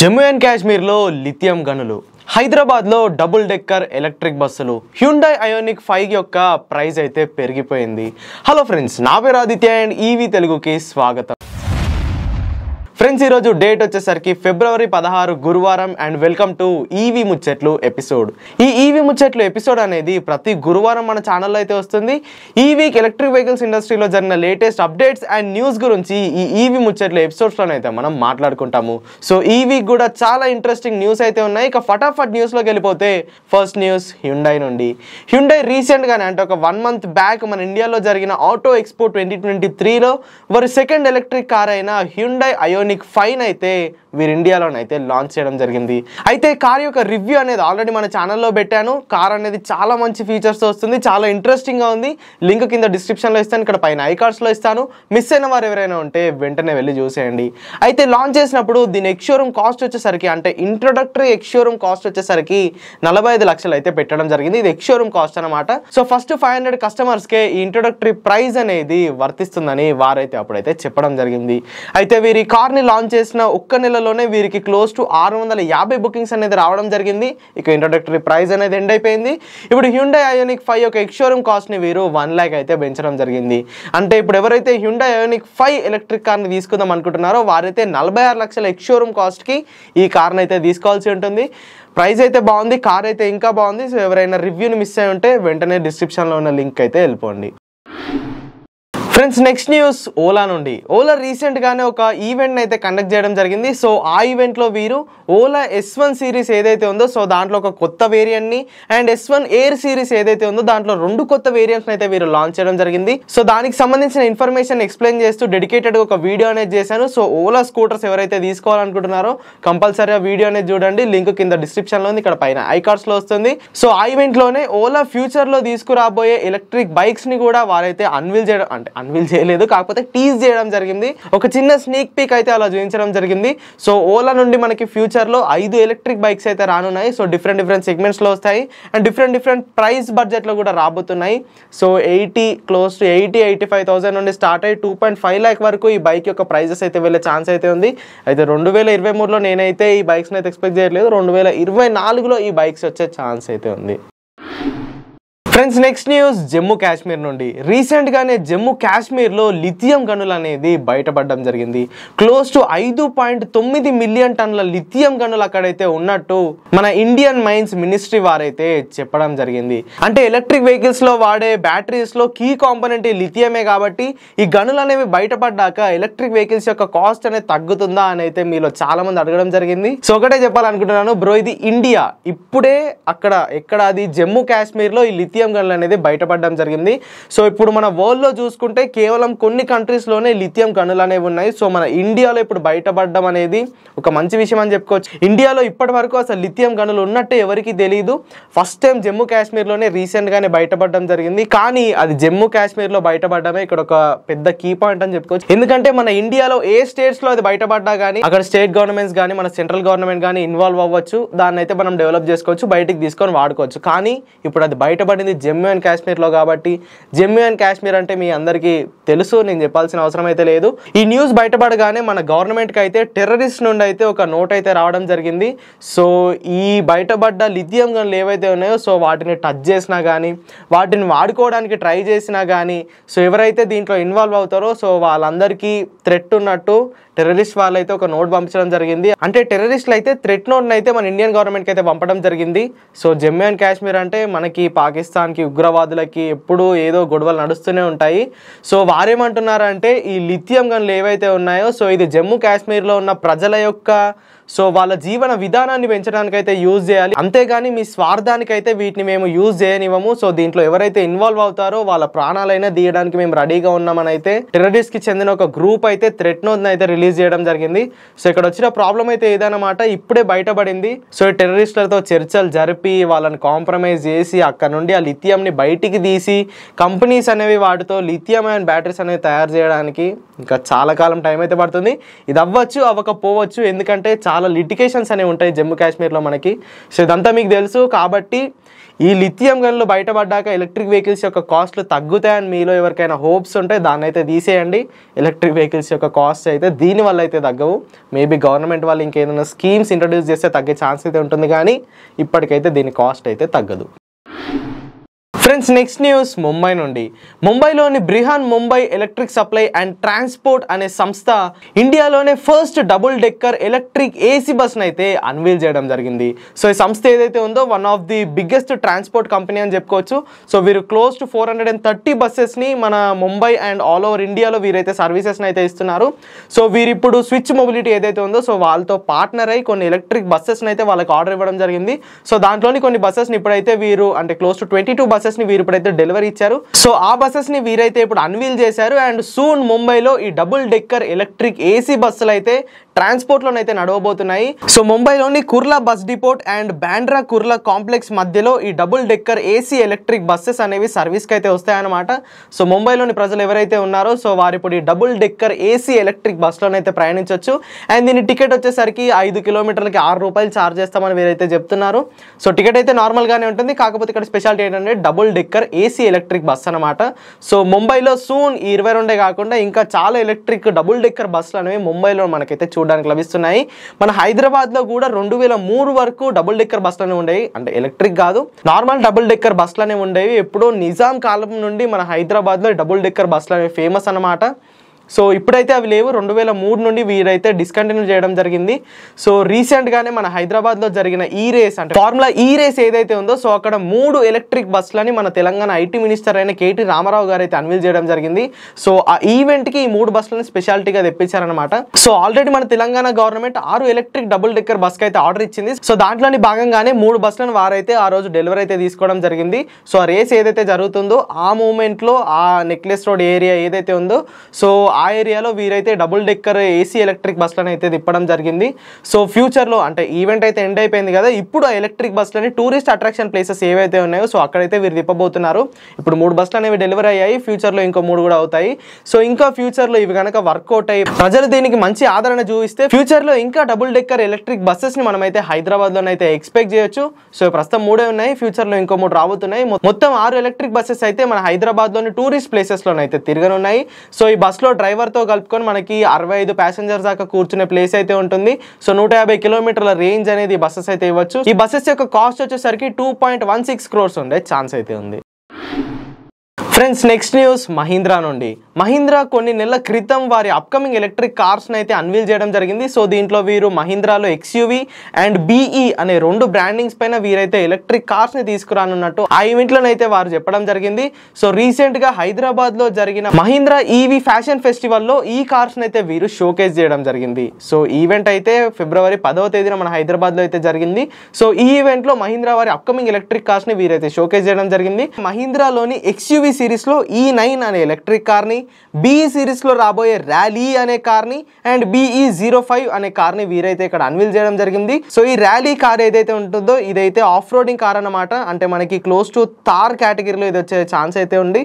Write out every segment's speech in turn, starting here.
Jammu and కాశ్మీర్లో lithium గనులు హైదరాబాద్లో డబుల్ డెక్కర్ ఎలక్ట్రిక్ బస్సులు హ్యుండై అయోనిక్ ఫైవ్ యొక్క ప్రైస్ అయితే పెరిగిపోయింది హలో ఫ్రెండ్స్ నా పేరు ఆదిత్య అండ్ ఈవీ తెలుగుకి స్వాగతం ఫ్రెండ్స్ ఈరోజు డేట్ వచ్చేసరికి ఫిబ్రవరి పదహారు గురువారం అండ్ వెల్కమ్ టు ఈవీ ముచ్చట్లు ఎపిసోడ్ ఈ ఈవీ ముచ్చట్లు ఎపిసోడ్ అనేది ప్రతి గురువారం మన ఛానల్లో అయితే వస్తుంది ఈ వీక్ ఎలక్ట్రిక్ వెహికల్స్ ఇండస్ట్రీలో జరిగిన లేటెస్ట్ అప్డేట్స్ అండ్ న్యూస్ గురించి ఈ ఈవీ ముచ్చట్లు ఎపిసోడ్స్లోనైతే మనం మాట్లాడుకుంటాము సో ఈ వీక్ కూడా చాలా ఇంట్రెస్టింగ్ న్యూస్ అయితే ఉన్నాయి ఇక ఫటాఫట్ న్యూస్లోకి వెళ్ళిపోతే ఫస్ట్ న్యూస్ హ్యుండై నుండి హ్యుండై రీసెంట్గానే అంటే ఒక వన్ మంత్ బ్యాక్ మన ఇండియాలో జరిగిన ఆటో ఎక్స్పో ట్వంటీ ట్వంటీ త్రీలో వారి సెకండ్ ఎలక్ట్రిక్ కార్ అయిన హ్యుండై అయోని నీకు ఫైన్ అయితే వీరు ఇండియాలోనైతే లాంచ్ చేయడం జరిగింది అయితే కార్ యొక్క రివ్యూ అనేది ఆల్రెడీ మన ఛానల్లో పెట్టాను కార్ అనేది చాలా మంచి ఫీచర్స్తో వస్తుంది చాలా ఇంట్రెస్టింగ్గా ఉంది లింక్ కింద డిస్క్రిప్షన్లో ఇస్తాను ఇక్కడ పైన ఐకార్డ్స్లో ఇస్తాను మిస్ అయిన వారు ఎవరైనా ఉంటే వెంటనే వెళ్ళి చూసేయండి అయితే లాంచ్ చేసినప్పుడు దీని ఎక్స్షోరూమ్ కాస్ట్ వచ్చేసరికి అంటే ఇంట్రొడక్టరీ ఎక్స్షోరూమ్ కాస్ట్ వచ్చేసరికి నలభై లక్షలు అయితే పెట్టడం జరిగింది ఇది ఎక్స్షోరూమ్ కాస్ట్ అనమాట సో ఫస్ట్ ఫైవ్ హండ్రెడ్ కస్టమర్స్కే ఈ ఇంట్రొడక్టరీ ప్రైజ్ అనేది వర్తిస్తుందని వారైతే అప్పుడైతే చెప్పడం జరిగింది అయితే వీరి కార్ని ని లాంచ్ చేసిన ఒక్క నెలలోనే వీరికి క్లోజ్ టు ఆరు వందల యాభై బుకింగ్స్ అనేది రావడం జరిగింది ఇక ఇంట్రొడక్టరీ ప్రైస్ అనేది ఎండ్ అయిపోయింది ఇప్పుడు హ్యుండై అయోనిక్ ఫైవ్ యొక్క ఎక్స్షోరూమ్ కాస్ట్ని వీరు వన్ ల్యాక్ అయితే పెంచడం జరిగింది అంటే ఇప్పుడు ఎవరైతే హ్యుండై అయోనిక్ ఫైవ్ ఎలక్ట్రిక్ కార్ని తీసుకుందాం అనుకుంటున్నారో వారైతే నలభై ఆరు లక్షల ఎక్స్షోరూమ్ కాస్ట్కి ఈ కార్ని అయితే తీసుకోవాల్సి ఉంటుంది ప్రైస్ అయితే బాగుంది కార్ అయితే ఇంకా బాగుంది సో ఎవరైనా రివ్యూని మిస్ అయి ఉంటే వెంటనే డిస్క్రిప్షన్లో ఉన్న లింక్ అయితే వెళ్ళిపోండి ఫ్రెండ్స్ నెక్స్ట్ న్యూస్ ఓలా నుండి ఓలా రీసెంట్గానే ఒక ఈవెంట్ని అయితే కండక్ట్ చేయడం జరిగింది సో ఆ ఈవెంట్లో వీరు ఓలా ఎస్ వన్ సిరీస్ ఏదైతే ఉందో సో దాంట్లో ఒక కొత్త వేరియంట్ని and S one air series ఏదైతే ఉందో దాంట్లో రెండు కొత్త వేరియంట్స్ని అయితే వీరు లాంచ్ చేయడం జరిగింది సో దానికి సంబంధించిన ఇన్ఫర్మేషన్ ఎక్స్ప్లెయిన్ చేస్తూ డెడికేటెడ్గా ఒక వీడియో అనేది చేశాను సో ఓలా స్కూటర్స్ ఎవరైతే తీసుకోవాలనుకుంటున్నారో కంపల్సరీ ఆ వీడియో అనేది చూడండి లింక్ కింద డిస్క్రిప్షన్లో ఉంది ఇక్కడ పైన ఐకార్డ్స్లో వస్తుంది సో ఆ ఈవెంట్లోనే ఓలా ఫ్యూచర్లో తీసుకురాబోయే ఎలక్ట్రిక్ బైక్స్ని కూడా వారైతే అన్విల్ చేయడం అంటే వీళ్ళు చేయలేదు కాకపోతే టీజ్ చేయడం జరిగింది ఒక చిన్న స్నేక్ పీక్ అయితే అలా చూపించడం జరిగింది సో ఓలా నుండి మనకి ఫ్యూచర్లో ఐదు ఎలక్ట్రిక్ బైక్స్ అయితే రానున్నాయి సో డిఫరెంట్ డిఫరెంట్ సెగ్మెంట్స్లో వస్తాయి అండ్ డిఫరెంట్ డిఫరెంట్ ప్రైస్ బడ్జెట్లో కూడా రాబోతున్నాయి so eighty close to eighty eighty five thousand నుండి స్టార్ట్ అయ్యి టూ పాయింట్ ఫైవ్ ల్యాక్ వరకు ఈ బైక్ యొక్క ప్రైజెస్ అయితే వెళ్ళే ఛాన్స్ అయితే ఉంది అయితే రెండు వేల ఇరవై మూడులో నేనైతే ఈ బైక్స్ని అయితే ఎక్స్పెక్ట్ చేయట్లేదు రెండు వేల ఇరవై నాలుగులో ఈ బైక్స్ వచ్చే ఛాన్స్ అయితే ఉంది friends next news Jammu Kashmir నుండి రీసెంట్గానే జమ్మూ కాశ్మీర్లో లిథియం గనులు అనేది బయటపడడం జరిగింది క్లోజ్ టు ఐదు పాయింట్ తొమ్మిది మిలియన్ టన్నుల లిథియం గనులు అక్కడైతే ఉన్నట్టు మన ఇండియన్ మైన్స్ మినిస్ట్రీ వారైతే చెప్పడం జరిగింది అంటే ఎలక్ట్రిక్ వెహికల్స్లో వాడే బ్యాటరీస్లో కీ కాంపోనెంట్ లిథియమే కాబట్టి ఈ గనులు అనేవి బయటపడ్డాక ఎలక్ట్రిక్ వెహికల్స్ యొక్క కాస్ట్ అనేది తగ్గుతుందా అని అయితే మీలో చాలామంది అడగడం జరిగింది సో ఒకటే చెప్పాలనుకుంటున్నాను బ్రో ఇది ఇండియా ఇప్పుడే అక్కడ ఎక్కడ అది జమ్మూ కాశ్మీర్లో ఈ లిథియం లిథియం గన్లు అనేది బయటపడడం జరిగింది సో ఇప్పుడు మన వరల్డ్లో చూసుకుంటే కేవలం కొన్ని కంట్రీస్లోనే లిథియం గన్నులు అనేవి ఉన్నాయి సో మన ఇండియాలో ఇప్పుడు బయటపడడం అనేది ఒక మంచి విషయం అని చెప్పుకోవచ్చు ఇండియాలో ఇప్పటి వరకు అసలు లిథియం గనులు ఉన్నట్టే ఎవరికి తెలియదు ఫస్ట్ టైం జమ్మూ కాశ్మీర్లోనే రీసెంట్గానే బయటపడడం జరిగింది కానీ అది జమ్మూ కాశ్మీర్లో బయటపడడమే ఇక్కడ ఒక పెద్ద కీ పాయింట్ అని చెప్పుకోవచ్చు ఎందుకంటే మన ఇండియాలో ఏ స్టేట్స్లో అది బయటపడ్డా కానీ అక్కడ స్టేట్ గవర్నమెంట్స్ కానీ మన సెంట్రల్ గవర్నమెంట్ కానీ ఇన్వాల్వ్ అవ్వచ్చు దాన్ని అయితే మనం డెవలప్ చేసుకోవచ్చు బయటికి తీసుకొని వాడుకోవచ్చు కానీ ఇప్పుడు అది బయటపడింది ఉండేది జమ్మూ అండ్ కాశ్మీర్లో కాబట్టి జమ్మూ అండ్ కాశ్మీర్ అంటే మీ అందరికీ తెలుసు నేను చెప్పాల్సిన అవసరం అయితే లేదు ఈ న్యూస్ బయటపడగానే మన గవర్నమెంట్కి అయితే టెర్రరిస్ట్ నుండి అయితే ఒక నోట్ అయితే రావడం జరిగింది సో ఈ బయటపడ్డ లిథియం గనులు ఏవైతే ఉన్నాయో సో వాటిని టచ్ చేసినా కానీ వాటిని వాడుకోవడానికి ట్రై చేసినా కానీ సో ఎవరైతే దీంట్లో ఇన్వాల్వ్ అవుతారో సో వాళ్ళందరికీ థ్రెట్ ఉన్నట్టు టెర్రరిస్ట్ వాళ్ళైతే ఒక నోట్ పంపించడం జరిగింది అంటే టెర్రరిస్ట్లు అయితే థ్రెట్ నోట్ని అయితే మన ఇండియన్ గవర్నమెంట్కి అయితే పంపడం జరిగింది సో జమ్మూ అండ్ కాశ్మీర్ అంటే మనకి పాకిస్తాన్కి ఉగ్రవాదులకి ఎప్పుడూ ఏదో గొడవలు నడుస్తూనే ఉంటాయి సో వారేమంటున్నారంటే ఈ లిథియం గన్లు ఏవైతే ఉన్నాయో సో ఇది జమ్మూ కాశ్మీర్లో ఉన్న ప్రజల యొక్క సో వాళ్ళ జీవన విధానాన్ని పెంచడానికైతే యూజ్ చేయాలి అంతేగాని మీ స్వార్థానికైతే వీటిని మేము యూజ్ చేయనివ్వము సో దీంట్లో ఎవరైతే ఇన్వాల్వ్ అవుతారో వాళ్ళ ప్రాణాలైనా తీయడానికి మేము రెడీగా ఉన్నామని అయితే టెర్రరిస్ట్ కి చెందిన ఒక గ్రూప్ అయితే థ్రెట్ అయితే రిలీజ్ చేయడం జరిగింది సో ఇక్కడ వచ్చిన ప్రాబ్లం అయితే ఏదన్నమాట ఇప్పుడే బయటపడింది సో టెర్రరిస్టులతో చర్చలు జరిపి వాళ్ళని కాంప్రమైజ్ చేసి అక్కడ నుండి ఆ లిథియంని బయటికి తీసి కంపెనీస్ అనేవి వాటితో లిథియం అండ్ బ్యాటరీస్ అనేవి తయారు చేయడానికి ఇంకా చాలా కాలం టైం అయితే పడుతుంది ఇది అవ్వచ్చు అవ్వకపోవచ్చు ఎందుకంటే చాలా చాలా లిటికేషన్స్ అనేవి ఉంటాయి జమ్మూ కాశ్మీర్లో మనకి సో ఇదంతా మీకు తెలుసు కాబట్టి ఈ లిథియం గన్లు బయటపడ్డాక ఎలక్ట్రిక్ వెహికల్స్ యొక్క కాస్ట్లు తగ్గుతాయని మీలో ఎవరికైనా హోప్స్ ఉంటే దాన్ని అయితే తీసేయండి ఎలక్ట్రిక్ వెహికల్స్ యొక్క కాస్ట్ అయితే దీనివల్ల అయితే తగ్గవు మేబీ గవర్నమెంట్ వాళ్ళు ఇంకేదైనా స్కీమ్స్ ఇంట్రడ్యూస్ చేస్తే తగ్గే ఛాన్స్ అయితే ఉంటుంది కానీ ఇప్పటికైతే దీని కాస్ట్ అయితే తగ్గదు ఫ్రెండ్స్ నెక్స్ట్ న్యూస్ ముంబై నుండి ముంబైలోని Brihan Mumbai electric supply and transport అనే సంస్థ ఇండియాలోనే first double decker electric AC బస్ను అయితే అన్వీల్ చేయడం జరిగింది సో ఈ సంస్థ ఏదైతే ఉందో one of the biggest transport company అని చెప్పుకోవచ్చు సో వీరు close to four hundred and thirty బస్సెస్ని మన ముంబై అండ్ ఆల్ ఓవర్ ఇండియాలో వీరైతే సర్వీసెస్ని అయితే ఇస్తున్నారు సో వీరిప్పుడు స్విచ్ మొబిలిటీ ఏదైతే ఉందో సో వాళ్ళతో పార్ట్నర్ అయి కొన్ని ఎలక్ట్రిక్ బస్సెస్ని అయితే వాళ్ళకి ఆర్డర్ ఇవ్వడం జరిగింది సో దాంట్లోని కొన్ని బస్సెస్ని ఇప్పుడైతే వీరు అంటే close to twenty two buses ని వీరు ఇప్పుడైతే డెలివరీ ఇచ్చారు సో ఆ బస్సెస్ ని వీరైతే ఇప్పుడు అన్వీల్ చేశారు అండ్ సూన్ ముంబైలో ఈ డబుల్ డెక్కర్ ఎలక్ట్రిక్ ఏసీ బస్సులు అయితే ట్రాన్స్పోర్ట్లోనైతే నడవబోతున్నాయి సో ముంబైలోని Kurla bus depot and Bandra Kurla complex మధ్యలో ఈ double decker AC electric buses అనేవి సర్వీస్కి అయితే వస్తాయన్నమాట సో ముంబైలోని ప్రజలు ఎవరైతే ఉన్నారో సో వారు ఇప్పుడు ఈ డబుల్ డెక్కర్ ఏసీ ఎలక్ట్రిక్ లోనైతే ప్రయాణించవచ్చు అండ్ దీని టికెట్ వచ్చేసరికి ఐదు కిలోమీటర్లకి ఆరు రూపాయలు ఛార్జ్ చేస్తామని వీరైతే చెప్తున్నారు సో టికెట్ అయితే నార్మల్గానే ఉంటుంది కాకపోతే ఇక్కడ స్పెషాలిటీ ఏంటంటే double decker AC electric bus అనమాట సో ముంబైలో సూన్ ఈ ఇరవై రెండే కాకుండా ఇంకా చాలా ఎలక్ట్రిక్ డబుల్ డెక్కర్ బస్సులు అనేవి ముంబైలో మనకైతే చూ చూడడానికి లభిస్తున్నాయి మన హైదరాబాద్లో కూడా రెండు వేల మూడు వరకు డబుల్ డెక్కర్ బస్సులనే ఉండేవి అంటే ఎలక్ట్రిక్ కాదు నార్మల్ డబుల్ డెక్కర్ బస్సులనే ఉండేవి ఎప్పుడో నిజాం కాలం నుండి మన హైదరాబాద్లో డబుల్ డెక్కర్ బస్సులు ఫేమస్ అనమాట సో ఇప్పుడైతే అవి లేవు రెండు వేల మూడు నుండి వీరైతే డిస్కంటిన్యూ చేయడం జరిగింది సో రీసెంట్గానే మన హైదరాబాద్లో జరిగిన ఈ రేస్ అంటే ఫార్ములా ఈ e రేస్ ఏదైతే ఉందో సో అక్కడ మూడు ఎలక్ట్రిక్ బస్సులని మన తెలంగాణ ఐటీ మినిస్టర్ అయిన కేటీ రామారావు గారు అయితే అన్వీల్ చేయడం జరిగింది సో ఆ ఈవెంట్కి ఈ మూడు బస్సులను స్పెషాలిటీగా తెప్పించారనమాట సో ఆల్రెడీ మన తెలంగాణ గవర్నమెంట్ ఆరు ఎలక్ట్రిక్ డబుల్ డెక్కర్ బస్కి అయితే ఆర్డర్ ఇచ్చింది సో దాంట్లోని భాగంగానే మూడు బస్సులను వారైతే ఆ రోజు డెలివరీ అయితే తీసుకోవడం జరిగింది సో ఆ రేస్ ఏదైతే జరుగుతుందో ఆ మూమెంట్లో ఆ నెక్లెస్ రోడ్ ఏరియా ఏదైతే ఉందో సో ఆ ఏరియాలో వీరైతే డబుల్ డెక్కర్ ఏసీ ఎలక్ట్రిక్ బస్సులను అయితే తిప్పడం జరిగింది సో ఫ్యూచర్లో అంటే ఈవెంట్ అయితే ఎండ్ అయిపోయింది కదా ఇప్పుడు ఆ ఎలక్ట్రిక్ బస్సులని టూరిస్ట్ అట్రాక్షన్ ప్లేసెస్ ఏవైతే ఉన్నాయో సో అక్కడైతే వీరు తిప్పబోతున్నారు ఇప్పుడు మూడు బస్సులు అనేవి డెలివరీ అయ్యాయి ఫ్యూచర్లో ఇంకో మూడు కూడా అవుతాయి సో ఇంకా ఫ్యూచర్లో ఇవి కనుక వర్కౌట్ అయ్యి ప్రజలు దీనికి మంచి ఆదరణ చూపిస్తే ఫ్యూచర్లో ఇంకా డబుల్ డెక్కర్ ఎలక్ట్రిక్ బస్సెస్ని మనం హైదరాబాద్లో హైదరాబాద్లోనైతే ఎక్స్పెక్ట్ చేయొచ్చు సో ప్రస్తుతం మూడే ఉన్నాయి ఫ్యూచర్లో ఇంకో మూడు రాబోతున్నాయి మొత్తం ఆరు ఎలక్ట్రిక్ బస్సెస్ అయితే మన హైదరాబాద్లోని టూరిస్ట్ ప్లేసెస్లోనైతే తిరగనున్నాయి సో ఈ బస్సులో డ్రైవర్తో కలుపుకొని మనకి అరవై ఐదు ప్యాసింజర్స్ దాకా కూర్చునే ప్లేస్ అయితే ఉంటుంది సో నూట యాభై కిలోమీటర్ల రేంజ్ అనేది బస్సెస్ అయితే ఇవ్వచ్చు ఈ బస్సెస్ యొక్క కాస్ట్ వచ్చేసరికి two point one six crores ఉండే ఛాన్స్ అయితే ఉంది ఫ్రెండ్స్ నెక్స్ట్ న్యూస్ మహీంద్రా నుండి మహీంద్రా కొన్ని నెలల క్రితం వారి అప్కమింగ్ ఎలక్ట్రిక్ కార్స్ని అయితే అన్వీల్ చేయడం జరిగింది సో దీంట్లో వీరు మహీంద్రాలో ఎక్స్యూవి అండ్ బీఈ అనే రెండు బ్రాండింగ్స్ పైన వీరైతే ఎలక్ట్రిక్ కార్స్ని తీసుకురానున్నట్టు ఆ అయితే వారు చెప్పడం జరిగింది సో రీసెంట్గా హైదరాబాద్లో జరిగిన మహీంద్రా ఈవీ ఫ్యాషన్ ఫెస్టివల్లో ఈ కార్స్ని అయితే వీరు షోకేస్ చేయడం జరిగింది సో ఈవెంట్ అయితే ఫిబ్రవరి పదవ తేదీన మన హైదరాబాద్లో అయితే జరిగింది సో ఈ ఈవెంట్లో మహీంద్రా వారి అప్కమింగ్ ఎలక్ట్రిక్ కార్స్ని వీరైతే షోకేస్ చేయడం జరిగింది మహీంద్రాలోని ఎక్స్యూవి సిరీస్ సిరీస్లో ఈ నైన్ అనే ఎలక్ట్రిక్ కార్ని బీఈ సిరీస్లో రాబోయే ర్యాలీ అనే కార్ని అండ్ బీఈ జీరో ఫైవ్ అనే కార్ని వీరైతే ఇక్కడ అన్విల్ చేయడం జరిగింది సో ఈ ర్యాలీ కార్ ఏదైతే ఉంటుందో ఇదైతే ఆఫ్ రోడింగ్ కార్ అనమాట అంటే మనకి క్లోజ్ టు తార్ కేటగిరీలో ఇది వచ్చే ఛాన్స్ అయితే ఉంది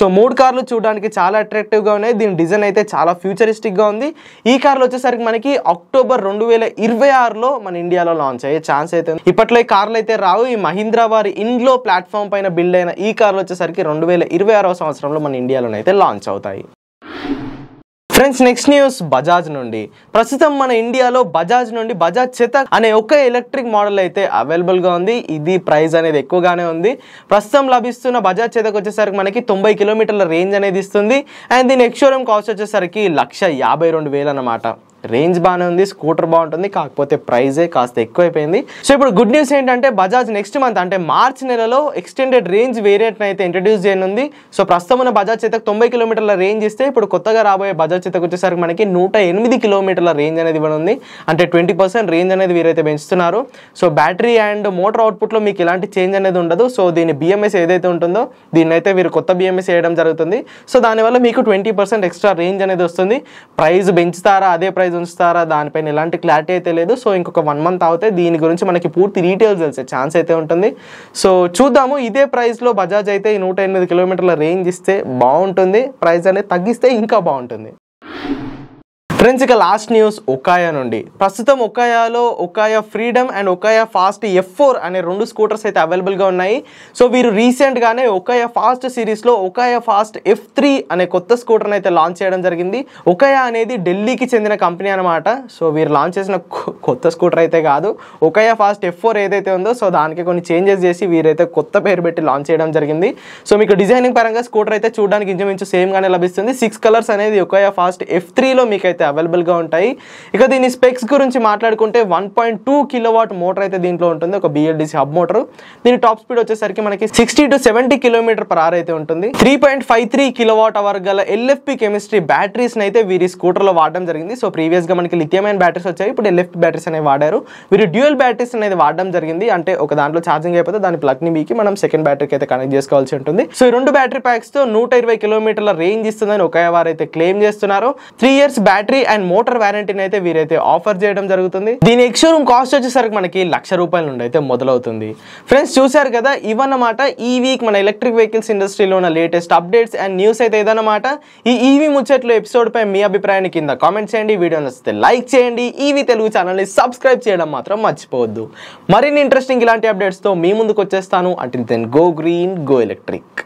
సో మూడు కార్లు చూడడానికి చాలా అట్రాక్టివ్గా ఉన్నాయి దీని డిజైన్ అయితే చాలా ఫ్యూచరిస్టిక్గా ఉంది ఈ కార్లు వచ్చేసరికి మనకి అక్టోబర్ రెండు వేల ఇరవై ఆరులో మన ఇండియాలో లాంచ్ అయ్యే ఛాన్స్ అయితే ఉంది ఇప్పట్లో ఈ కార్లు అయితే రావు ఈ మహీంద్రా వారి ఇండ్లో ప్లాట్ఫామ్ పైన బిల్డ్ అయిన ఈ కార్లు వచ్చేసరికి రెండు వేల ఇరవై ఆరో సంవత్సరంలో మన ఇండియాలోనైతే లాంచ్ అవుతాయి ఫ్రెండ్స్ నెక్స్ట్ న్యూస్ బజాజ్ నుండి ప్రస్తుతం మన ఇండియాలో బజాజ్ నుండి బజాజ్ చేత అనే ఒక ఎలక్ట్రిక్ మోడల్ అయితే అవైలబుల్గా ఉంది ఇది ప్రైస్ అనేది ఎక్కువగానే ఉంది ప్రస్తుతం లభిస్తున్న బజాజ్ చేతకు వచ్చేసరికి మనకి తొంభై కిలోమీటర్ల రేంజ్ అనేది ఇస్తుంది అండ్ దీని ఎక్స్ షోరూమ్ కాస్ట్ వచ్చేసరికి లక్ష యాభై రెండు వేలు అన్నమాట రేంజ్ బాగానే ఉంది స్కూటర్ బాగుంటుంది కాకపోతే ప్రైజే కాస్త ఎక్కువైపోయింది సో ఇప్పుడు గుడ్ న్యూస్ ఏంటంటే బజాజ్ నెక్స్ట్ మంత్ అంటే మార్చ్ నెలలో ఎక్స్టెండెడ్ రేంజ్ వేరియంట్ని అయితే ఇంట్రడ్యూస్ చేయనుంది సో ప్రస్తుతం ఉన్న బజాజ్ చేతకు తొంభై కిలోమీటర్ల రేంజ్ ఇస్తే ఇప్పుడు కొత్తగా రాబోయే బజాజ్ చేతకు వచ్చేసరికి మనకి నూట ఎనిమిది కిలోమీటర్ల రేంజ్ అనేది ఇవ్వనుంది అంటే ట్వంటీ పర్సెంట్ రేంజ్ అనేది వీరైతే పెంచుతున్నారు సో బ్యాటరీ అండ్ మోటార్ అవుట్పుట్లో మీకు ఇలాంటి చేంజ్ అనేది ఉండదు సో దీని బిఎంఎస్ ఏదైతే ఉంటుందో దీన్నైతే అయితే వీరు కొత్త బిఎంఎస్ వేయడం జరుగుతుంది సో దానివల్ల మీకు ట్వంటీ పర్సెంట్ ఎక్స్ట్రా రేంజ్ అనేది వస్తుంది ప్రైజ్ పెంచుతారా అదే ప్రైస్ ప్రైజ్ ఉంచుతారా దానిపైన ఎలాంటి క్లారిటీ అయితే లేదు సో ఇంకొక వన్ మంత్ అవుతే దీని గురించి మనకి పూర్తి డీటెయిల్స్ తెలిసే ఛాన్స్ అయితే ఉంటుంది సో చూద్దాము ఇదే ప్రైస్లో బజాజ్ అయితే ఈ నూట ఎనిమిది కిలోమీటర్ల రేంజ్ ఇస్తే బాగుంటుంది ప్రైస్ అనేది తగ్గిస్తే ఇంకా బాగుంటుంది ఫ్రెండ్స్ ఇక లాస్ట్ న్యూస్ ఒకాయా నుండి ప్రస్తుతం ఒకాయాలో Okaya freedom and Okaya fast F four అనే రెండు స్కూటర్స్ అయితే అవైలబుల్గా ఉన్నాయి సో వీరు రీసెంట్గానే ఒకాయా ఫాస్ట్ సిరీస్లో ఒకాయా ఫాస్ట్ ఎఫ్ త్రీ అనే కొత్త స్కూటర్ని అయితే లాంచ్ చేయడం జరిగింది ఒకాయా అనేది ఢిల్లీకి చెందిన కంపెనీ అనమాట సో వీరు లాంచ్ చేసిన కొత్త స్కూటర్ అయితే కాదు ఒకాయా ఫాస్ట్ ఎఫ్ ఫోర్ ఏదైతే ఉందో సో దానికి కొన్ని చేంజెస్ చేసి వీరైతే కొత్త పేరు పెట్టి లాంచ్ చేయడం జరిగింది సో మీకు డిజైనింగ్ పరంగా స్కూటర్ అయితే చూడడానికి ఇంచుమించు సేమ్గానే లభిస్తుంది సిక్స్ కలర్స్ అనేది ఒకాయా ఫాస్ట్ ఎఫ్ త్రీలో మీకైతే అవైలబుల్గా ఉంటాయి ఇక దీని స్పెక్స్ గురించి మాట్లాడుకుంటే one point two kilowatt motor అయితే దీంట్లో ఉంటుంది ఒక బిఎల్డిసి హబ్ మోటార్ దీని టాప్ స్పీడ్ వచ్చేసరికి మనకి sixty to seventy kilometer per hour అయితే ఉంటుంది three point five three kilowatt hour గల ఎల్ఎఫ్పి కెమిస్ట్రీ బ్యాటరీస్ని అయితే వీరి స్కూటర్లో వాడడం జరిగింది సో ప్రీవియస్గా మనకి లిథియమైన బ్యాటరీస్ వచ్చాయి ఇప్పుడు ఎల్ఎఫ్పి బ్యాటరీస్ అనేవి వాడారు వీరు డ్యూయల్ బ్యాటరీస్ అనేది వాడడం జరిగింది అంటే ఒక దాంట్లో ఛార్జింగ్ అయిపోతే దాని ప్లగ్ని మీకి మనం సెకండ్ బ్యాటరీకి అయితే కనెక్ట్ చేసుకోవాల్సి ఉంటుంది సో ఈ రెండు బ్యాటరీ ప్యాక్స్తో నూట ఇరవై కిలోమీటర్ల రేంజ్ ఇస్తుందని ఒక వారు అయితే క్లెయిమ్ చేస్తున్నారు three years battery battery and motor వ్యారంటీని అయితే వీరైతే ఆఫర్ చేయడం జరుగుతుంది దీని ఎక్స్ రూమ్ కాస్ట్ వచ్చేసరికి మనకి లక్ష రూపాయల నుండి అయితే మొదలవుతుంది ఫ్రెండ్స్ చూశారు కదా ఇవన్నమాట ఈ వీక్ మన ఎలక్ట్రిక్ వెహికల్స్ ఇండస్ట్రీలో ఉన్న లేటెస్ట్ అప్డేట్స్ అండ్ న్యూస్ అయితే ఏదన్నమాట ఈ ఈవీ e ముచ్చట్లు ఎపిసోడ్ పై మీ అభిప్రాయాన్ని కింద కామెంట్ చేయండి వీడియో నచ్చితే లైక్ చేయండి ఈవీ e తెలుగు ఛానల్ని సబ్స్క్రైబ్ చేయడం మాత్రం మర్చిపోవద్దు మరిన్ని ఇంట్రెస్టింగ్ ఇలాంటి అప్డేట్స్తో మీ ముందుకు వచ్చేస్తాను అంటే then go green go electric